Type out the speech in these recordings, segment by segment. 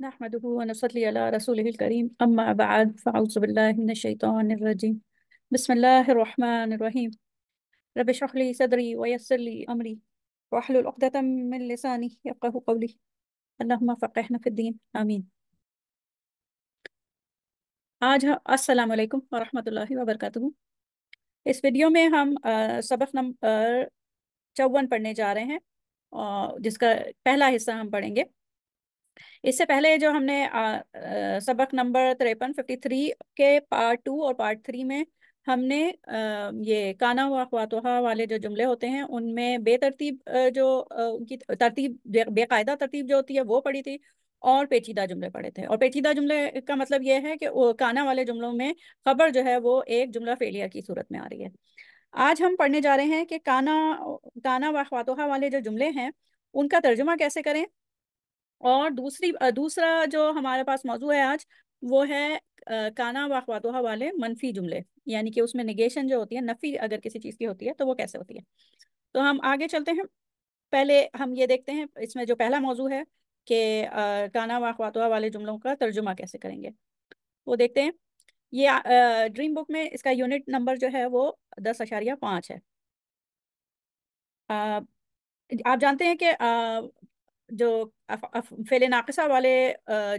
نحمده ونصلي على رسوله الكريم اما بعد فاعوذ بالله من الشيطان الرجيم بسم الله الرحمن الرحيم رب اشرح لي صدري ويسر لي امري واحلل عقدة من لساني يفقهوا قولي اللهم فقهنا في الدين آمين آج السلام علیکم ورحمۃ اللہ وبرکاتہ اس ویڈیو میں ہم سبق نمبر چون پڑھنے جا رہے ہیں جس کا پہلا حصہ ہم پڑھیں گے اس سے پہلے جو ہم نے سبق نمبر تریپن ففٹی تھری کے پارٹ ٹو اور پارٹ تھری میں ہم نے یہ کانا و اخواتا والے جو جملے ہوتے ہیں ان میں بے ترتیب جو ان کی ترتیب بے قاعدہ ترتیب جو ہوتی ہے وہ پڑھی تھی اور پیچیدہ جملے پڑھے تھے اور پیچیدہ جملے کا مطلب یہ ہے کہ کانا والے جملوں میں خبر جو ہے وہ ایک جملہ فیلیا کی صورت میں آ رہی ہے آج ہم پڑھنے جا رہے ہیں کہ کانا کانا و اخواتحا والے جو جملے ہیں ان کا ترجمہ کیسے کریں اور دوسری دوسرا جو ہمارے پاس موضوع ہے آج وہ ہے کانا واخواتوہ والے منفی جملے یعنی کہ اس میں نگیشن جو ہوتی ہے نفی اگر کسی چیز کی ہوتی ہے تو وہ کیسے ہوتی ہے تو ہم آگے چلتے ہیں پہلے ہم یہ دیکھتے ہیں اس میں جو پہلا موضوع ہے کہ کانا واخواتوہ والے جملوں کا ترجمہ کیسے کریں گے وہ دیکھتے ہیں یہ ڈریم بک میں اس کا یونٹ نمبر جو ہے وہ دس اشاریہ پانچ ہے آپ جانتے ہیں کہ جو فعل ناقصہ والے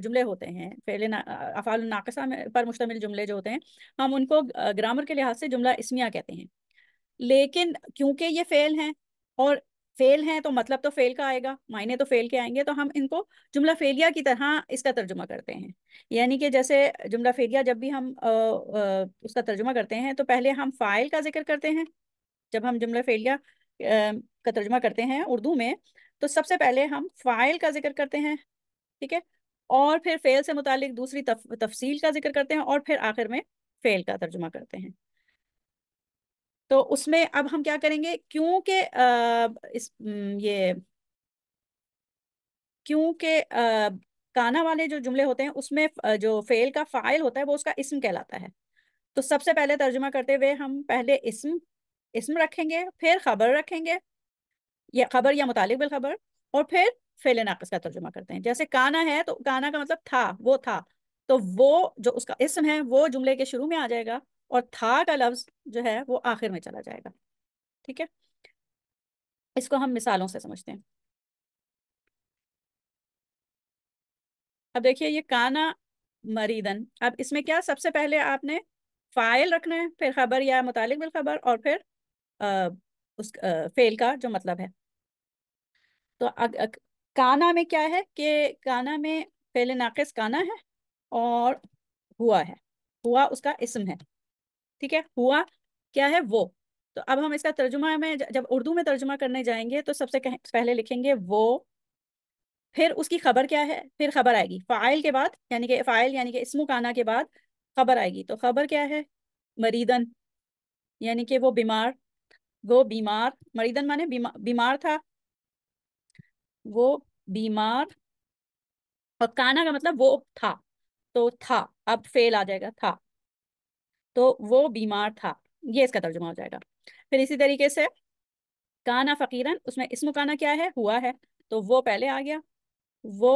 جملے ہوتے ہیں فعل افعال ناقصہ پر مشتمل جملے جو ہوتے ہیں ہم ان کو گرامر کے لحاظ سے جملہ اسمیہ کہتے ہیں لیکن کیونکہ یہ فعل ہیں اور فیل ہیں تو مطلب تو فیل کا آئے گا معنی تو فیل کے آئیں گے تو ہم ان کو جملہ فیلیا کی طرح اس کا ترجمہ کرتے ہیں یعنی کہ جیسے جملہ فیلیا جب بھی ہم اس کا ترجمہ کرتے ہیں تو پہلے ہم فائل کا ذکر کرتے ہیں جب ہم جملہ فیلیا کا ترجمہ کرتے ہیں اردو میں تو سب سے پہلے ہم فائل کا ذکر کرتے ہیں ٹھیک ہے اور پھر فیل سے متعلق دوسری تفصیل کا ذکر کرتے ہیں اور پھر آخر میں فیل کا ترجمہ کرتے ہیں تو اس میں اب ہم کیا کریں گے کیونکہ یہ کیونکہ آ, کانا والے جو جملے ہوتے ہیں اس میں جو فیل کا فائل ہوتا ہے وہ اس کا اسم کہلاتا ہے تو سب سے پہلے ترجمہ کرتے ہوئے ہم پہلے اسم اسم رکھیں گے پھر خبر رکھیں گے یا خبر یا متعلق بالخبر اور پھر ناقص کا ترجمہ کرتے ہیں جیسے کانا ہے تو کانا کا مطلب تھا وہ تھا تو وہ جو اس کا اسم ہے وہ جملے کے شروع میں آ جائے گا اور تھا کا لفظ جو ہے وہ آخر میں چلا جائے گا ٹھیک ہے اس کو ہم مثالوں سے سمجھتے ہیں اب دیکھیے یہ کانا مریدن اب اس میں کیا سب سے پہلے آپ نے فائل رکھنا ہے پھر خبر یا متعلق بالخبر اور پھر اس فیل کا جو مطلب ہے تو کانا میں کیا ہے کہ کانا میں فیل ناقص کانا ہے اور ہوا ہے ہوا اس کا اسم ہے ٹھیک ہے ہوا کیا ہے وہ تو اب ہم اس کا ترجمہ میں جب اردو میں ترجمہ کرنے جائیں گے تو سب سے پہلے لکھیں گے وہ پھر اس کی خبر کیا ہے پھر خبر آئے گی فائل کے بعد یعنی کہ فائل یعنی کہ اسم کانا کے بعد خبر آئے گی تو خبر کیا ہے مریدن یعنی کہ وہ بیمار وہ بیمار مریدن مانے بیمار تھا وہ بیمار اور کانا کا مطلب وہ تھا تو تھا تھا اب فیل آ جائے گا تو وہ بیمار تھا یہ اس کا ترجمہ ہو جائے گا پھر اسی طریقے سے کانا فقیرن اس میں اسم کانا کیا ہے ہوا ہے تو وہ پہلے آ گیا وہ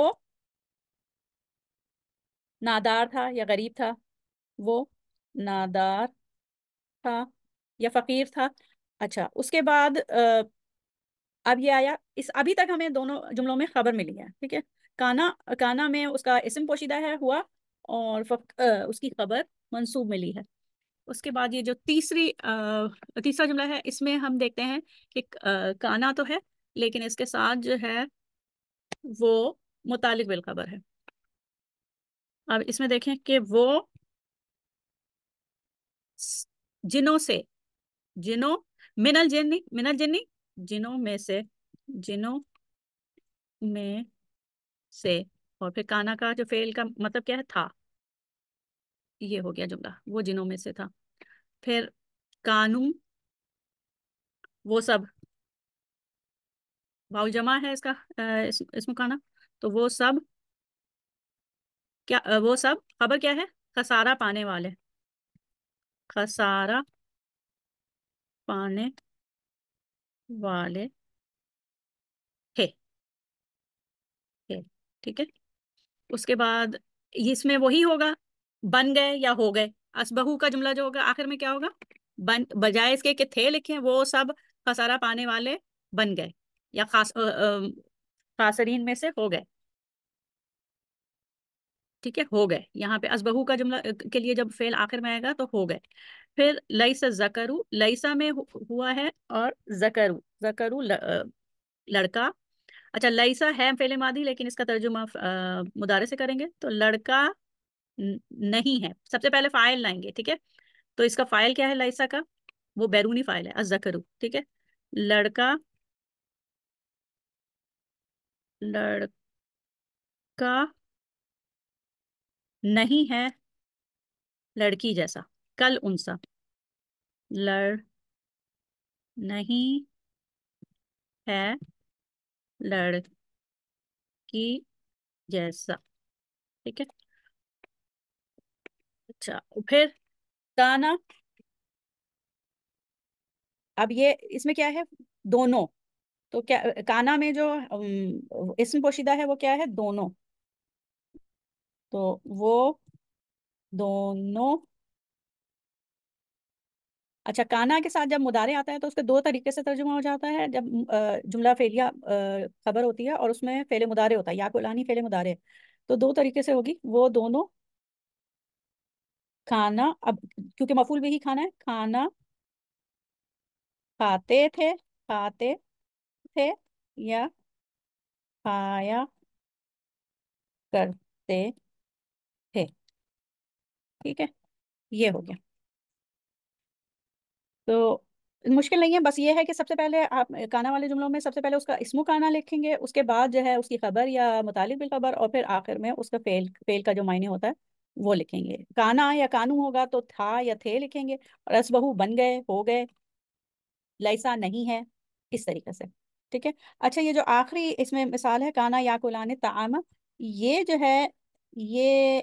نادار تھا یا غریب تھا وہ نادار تھا یا فقیر تھا اچھا اس کے بعد اب یہ آیا اس ابھی تک ہمیں دونوں جملوں میں خبر ملی ہے ٹھیک ہے کانا کانا میں اس کا اسم پوشیدہ ہے ہوا اور اس کی خبر منسوب ملی ہے اس کے بعد یہ جو تیسری تیسرا جملہ ہے اس میں ہم دیکھتے ہیں کہ کانا تو ہے لیکن اس کے ساتھ جو ہے وہ متعلق بالخبر ہے اب اس میں دیکھیں کہ وہ جنوں سے جنوں منل جینی منل جینی جنوں میں سے جنوں میں سے باؤل جمع ہے اس کا اسم کانا تو وہ سب کیا وہ سب خبر کیا ہے خسارہ پانے والے خسارہ والے تھے ٹھیک ہے اس کے بعد اس میں وہی ہوگا بن گئے یا ہو گئے اسبہو کا جملہ جو ہوگا آخر میں کیا ہوگا بن بجائے اس کے کہ تھے لکھے وہ سب خسارہ پانے والے بن گئے یا میں سے ہو گئے ٹھیک ہے ہو گئے یہاں پہ از کا جملہ کے لیے جب فیل آخر میں آئے گا تو ہو گئے پھر لئیسا زکرو لئیسا میں ہوا ہے اور زکرو زکرو لڑکا اچھا لئیسا ہے مادی لیکن اس کا ترجمہ مدارے سے کریں گے تو لڑکا نہیں ہے سب سے پہلے فائل لائیں گے ٹھیک ہے تو اس کا فائل کیا ہے لئیسا کا وہ بیرونی فائل ہے ازکرو ٹھیک ہے لڑکا لڑکا نہیں ہے لڑکی جیسا کل انسا لڑ نہیں ہے لڑ کی جیسا ٹھیک ہے اچھا پھر تانا اب یہ اس میں کیا ہے دونوں تو کیا کانا میں جو اسم پوشیدہ ہے وہ کیا ہے دونوں تو وہ دونوں اچھا کانا کے ساتھ جب مدارے آتا ہے تو اس کے دو طریقے سے ترجمہ ہو جاتا ہے جب جملہ فیری خبر ہوتی ہے اور اس میں مدارے ہوتا ہے یا کولانی پھیلے مدارے تو دو طریقے سے ہوگی وہ دونوں کھانا اب کیونکہ مفول بھی ہی کھانا ہے کھانا کھاتے تھے کھاتے تھے یا کھایا کرتے ٹھیک ہے یہ ہو گیا تو مشکل نہیں ہے بس یہ ہے کہ سب سے پہلے آپ کانا والے جملوں میں سب سے پہلے اس کا اسم و کانا لکھیں گے اس کے بعد جو ہے اس کی خبر یا متعلق اور پھر آخر میں اس کا کا فیل فیل جو معنی ہوتا ہے وہ لکھیں گے کانا یا کانو ہوگا تو تھا یا تھے لکھیں گے اور اس بہو بن گئے ہو گئے لائسا نہیں ہے اس طریقے سے ٹھیک ہے اچھا یہ جو آخری اس میں مثال ہے کانا یا کلان تعام یہ جو ہے یہ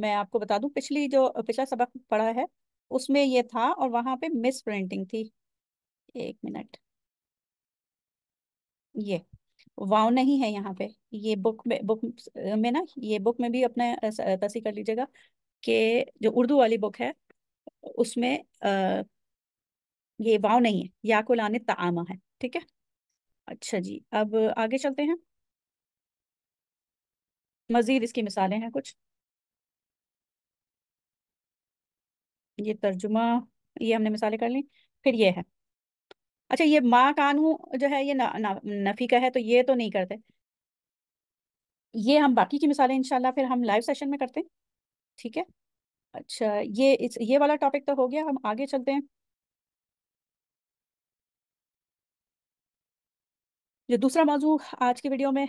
میں آپ کو بتا دوں پچھلی جو پچھلا سبق پڑھا ہے اس میں یہ تھا اور وہاں پہ مس پرنٹنگ تھی ایک منٹ یہ واؤ نہیں ہے یہاں پہ یہ بک میں بک میں نا یہ بک میں بھی اپنا کر لیجیے گا کہ جو اردو والی بک ہے اس میں یہ واؤ نہیں ہے یا کو لانے تعامہ ہے ٹھیک ہے اچھا جی اب آگے چلتے ہیں مزید اس کی مثالیں ہیں کچھ یہ ترجمہ یہ ہم نے مثالیں کر لیں پھر یہ ہے اچھا یہ ماں کانو جو ہے یہ نفی کا ہے تو یہ تو نہیں کرتے یہ ہم باقی کی مثالیں انشاءاللہ پھر ہم لائیو سیشن میں کرتے ہیں ٹھیک ہے اچھا یہ یہ والا ٹاپک تو ہو گیا ہم آگے چلتے ہیں جو دوسرا موضوع آج کی ویڈیو میں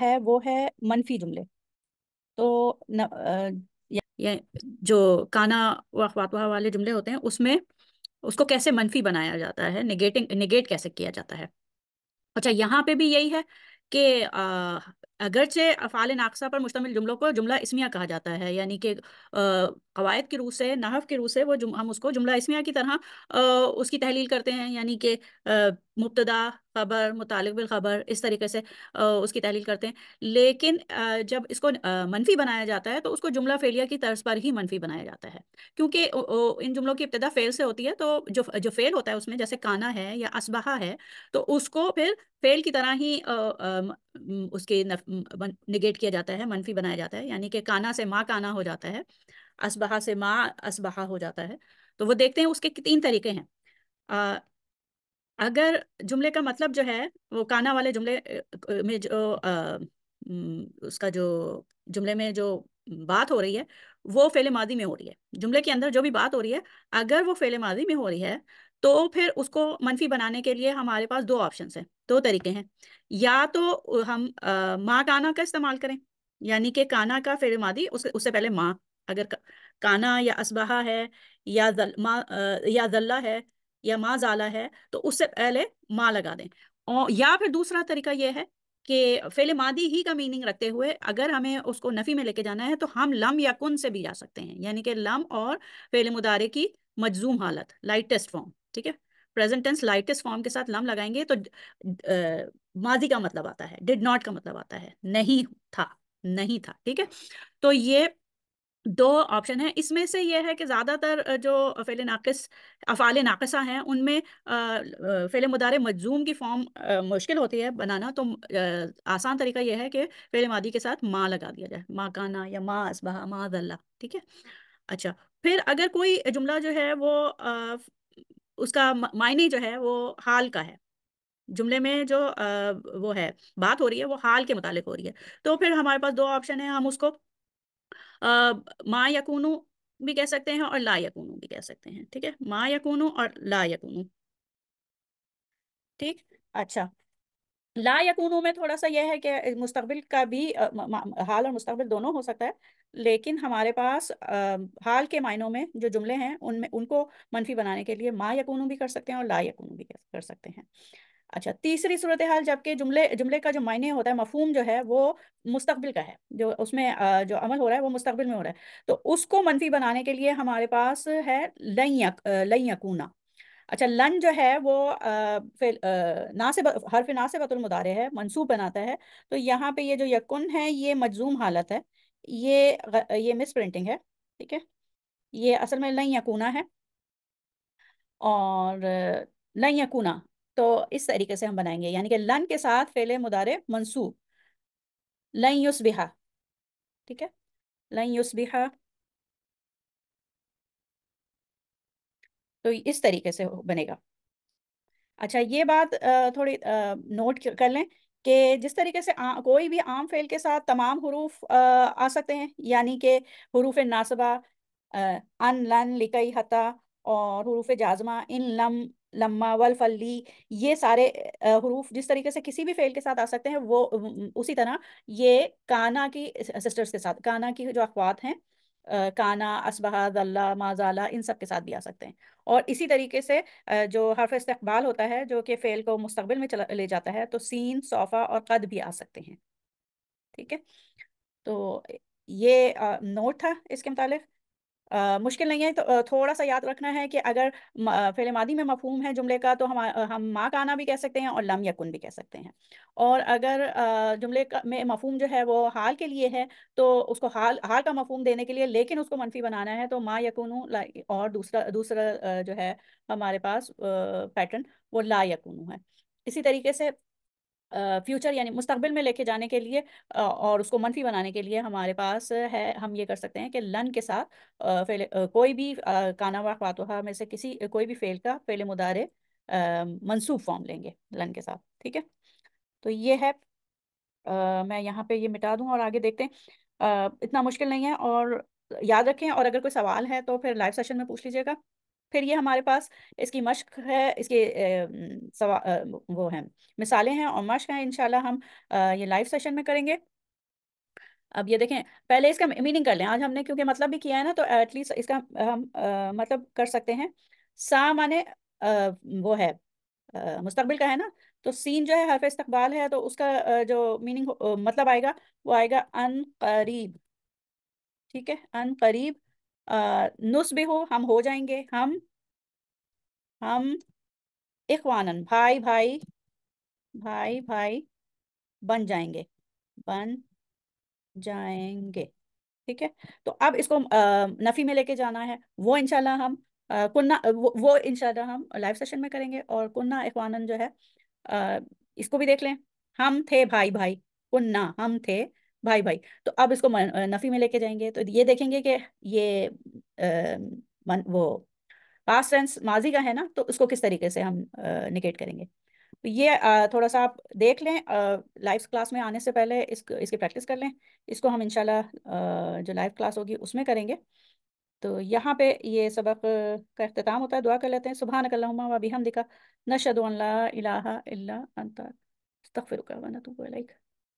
ہے وہ ہے منفی جملے تو جو کانا و اخواطو والے جملے ہوتے ہیں اس میں اس کو کیسے منفی بنایا جاتا ہے نگیٹ کیسے کیا جاتا ہے اچھا یہاں پہ بھی یہی ہے کہ اگرچہ افعال ناقصہ پر مشتمل جملوں کو جملہ اسمیہ کہا جاتا ہے یعنی کہ قواعد کی روح سے نحف کی روح سے وہ ہم اس کو جملہ اسمیہ کی طرح اس کی تحلیل کرتے ہیں یعنی کہ مبتدا خبر متعلق بالخبر اس طریقے سے اس کی تحلیل کرتے ہیں لیکن جب اس کو منفی بنایا جاتا ہے تو اس کو جملہ فیلیا کی طرز پر ہی منفی بنایا جاتا ہے کیونکہ ان جملوں کی ابتدا فیل سے ہوتی ہے تو جو فیل ہوتا ہے اس میں جیسے کانا ہے یا اسبہا ہے تو اس کو پھر فیل کی طرح ہی اس کے نگیٹ کیا جاتا ہے منفی بنایا جاتا ہے یعنی کہ کانا سے ماں کانا ہو جاتا ہے اسبہا سے ماں اسبہا ہو جاتا ہے تو وہ دیکھتے ہیں اس کے تین طریقے ہیں اگر جملے کا مطلب جو ہے وہ کانا والے جملے میں جو اس کا جو جملے میں جو بات ہو رہی ہے وہ فعل ماضی میں ہو رہی ہے جملے کے اندر جو بھی بات ہو رہی ہے اگر وہ فعل ماضی میں ہو رہی ہے تو پھر اس کو منفی بنانے کے لیے ہمارے پاس دو آپشنس ہیں دو طریقے ہیں یا تو ہم ماں کانا کا استعمال کریں یعنی کہ کانا کا فیل مادی اس اس سے پہلے ماں اگر کانا یا اسبہا ہے یا ذلہ ہے یا ما زالہ ہے تو اس سے پہلے ماں لگا دیں یا پھر دوسرا طریقہ یہ ہے کہ فعل مادی ہی کا میننگ رکھتے ہوئے اگر ہمیں اس کو نفی میں لے کے جانا ہے تو ہم لم یا کن سے بھی جا سکتے ہیں یعنی کہ لم اور فعل مدارے کی مجزوم حالت لائٹسٹ فارم ٹھیک ہے لائٹسٹ فارم کے ساتھ لم لگائیں گے تو مادی کا مطلب آتا ہے ڈڈ ناٹ کا مطلب آتا ہے نہیں تھا نہیں تھا ٹھیک ہے تو یہ دو آپشن ہیں اس میں سے یہ ہے کہ زیادہ تر جو فیل ناقص افعال ناقصہ ہیں ان میں فعل مدار مجزوم کی فارم مشکل ہوتی ہے بنانا تو آسان طریقہ یہ ہے کہ فعل مادی کے ساتھ ماں لگا دیا جائے ماں کانا یا ماں اسبہ ما ذلہ ٹھیک ہے اچھا پھر اگر کوئی جملہ جو ہے وہ اس کا معنی جو ہے وہ حال کا ہے جملے میں جو وہ ہے بات ہو رہی ہے وہ حال کے متعلق ہو رہی ہے تو پھر ہمارے پاس دو آپشن ہیں ہم اس کو ماں یکونو بھی کہہ سکتے ہیں اور لا بھی کہہ سکتے ہیں ٹھیک ہے ماں یکونو اور لا یکونو ٹھیک اچھا لا یکونو میں تھوڑا سا یہ ہے کہ مستقبل کا بھی حال اور مستقبل دونوں ہو سکتا ہے لیکن ہمارے پاس حال کے معنیوں میں جو جملے ہیں ان میں ان کو منفی بنانے کے لیے ماں یکونو بھی کر سکتے ہیں اور لا یکونو بھی کر سکتے ہیں اچھا تیسری صورتحال جبکہ جملے جملے کا جو معنی ہوتا ہے مفہوم جو ہے وہ مستقبل کا ہے جو اس میں جو عمل ہو رہا ہے وہ مستقبل میں ہو رہا ہے تو اس کو منفی بنانے کے لیے ہمارے پاس ہے لن یکونا اچھا لن جو ہے وہ حرف فنا سے بت ہے منصوب بناتا ہے تو یہاں پہ یہ جو یکن ہے یہ مجزوم حالت ہے یہ یہ مس پرنٹنگ ہے ٹھیک ہے یہ اصل میں لن یکونا ہے اور لن یکونا تو اس طریقے سے ہم بنائیں گے یعنی کہ لن کے ساتھ مدارے منصوب لن یوسبہ ٹھیک ہے لن تو اس طریقے سے بنے گا اچھا یہ بات تھوڑی نوٹ کر لیں کہ جس طریقے سے کوئی بھی عام فیل کے ساتھ تمام حروف آ سکتے ہیں یعنی کہ حروف ناصبہ ان لن لکئی اور حروف جازمہ ان لم ولف ولفلی یہ سارے حروف جس طریقے سے کسی بھی فیل کے ساتھ آ سکتے ہیں وہ اسی طرح یہ کانا کی سسٹرز کے ساتھ کانا کی جو اخوات ہیں کانا اسبہ اللہ مازالہ ان سب کے ساتھ بھی آ سکتے ہیں اور اسی طریقے سے جو حرف استقبال ہوتا ہے جو کہ فیل کو مستقبل میں چلا لے جاتا ہے تو سین صوفہ اور قد بھی آ سکتے ہیں ٹھیک ہے تو یہ نوٹ تھا اس کے متعلق مشکل نہیں ہے تو تھوڑا سا یاد رکھنا ہے کہ اگر مادی میں مفہوم ہے جملے کا تو ہم ہم ماں کا آنا بھی کہہ سکتے ہیں اور لم یکن بھی کہہ سکتے ہیں اور اگر جملے کا میں مفہوم جو ہے وہ حال کے لیے ہے تو اس کو حال حال کا مفہوم دینے کے لیے لیکن اس کو منفی بنانا ہے تو ماں یقون اور دوسرا دوسرا جو ہے ہمارے پاس پیٹرن وہ لا یقین ہے اسی طریقے سے فیوچر یعنی مستقبل میں لے کے جانے کے لیے اور اس کو منفی بنانے کے لیے ہمارے پاس ہے ہم یہ کر سکتے ہیں کہ لن کے ساتھ کوئی بھی کانا فاتحہ میں سے کسی کوئی بھی فیل کا فیل مدارے منصوب فارم لیں گے لن کے ساتھ ٹھیک ہے تو یہ ہے میں یہاں پہ یہ مٹا دوں اور آگے دیکھتے ہیں اتنا مشکل نہیں ہے اور یاد رکھیں اور اگر کوئی سوال ہے تو پھر لائف سیشن میں پوچھ لیجیے گا پھر یہ ہمارے پاس اس کی مشق ہے اس کی وہ ہیں مثالیں ہیں اور مشق ہیں انشاءاللہ ہم یہ لائف سیشن میں کریں گے اب یہ دیکھیں پہلے اس کا میننگ کر لیں آج ہم نے کیونکہ مطلب بھی کیا ہے نا تو ایٹ لیسٹ اس کا ہم مطلب کر سکتے ہیں سا مانے وہ ہے مستقبل کا ہے نا تو سین جو ہے حرف استقبال ہے تو اس کا جو میننگ مطلب آئے گا وہ آئے گا ان قریب ٹھیک ہے ان قریب نس بھی ہو ہم ہو جائیں گے ہم ہم اخوانن بھائی بھائی بھائی بھائی بن بن جائیں جائیں گے گے ٹھیک ہے تو اب اس کو نفی میں لے کے جانا ہے وہ انشاءاللہ ہم کنہ وہ انشاءاللہ ہم لائف سیشن میں کریں گے اور کنہ اخوانن جو ہے اس کو بھی دیکھ لیں ہم تھے بھائی بھائی کنہ ہم تھے بھائی بھائی تو اب اس کو نفی میں لے کے جائیں گے تو یہ دیکھیں گے کہ یہ وہ ٹینس ماضی کا ہے نا تو اس کو کس طریقے سے ہم نگیٹ کریں گے یہ تھوڑا سا آپ دیکھ لیں لائف کلاس میں آنے سے پہلے اس کی پریکٹس کر لیں اس کو ہم انشاءاللہ جو لائف کلاس ہوگی اس میں کریں گے تو یہاں پہ یہ سبق کا اختتام ہوتا ہے دعا کر لیتے ہیں اللہم و بحمدک نشہد ان لا الہ الا انت استغفرک و نتوب الیک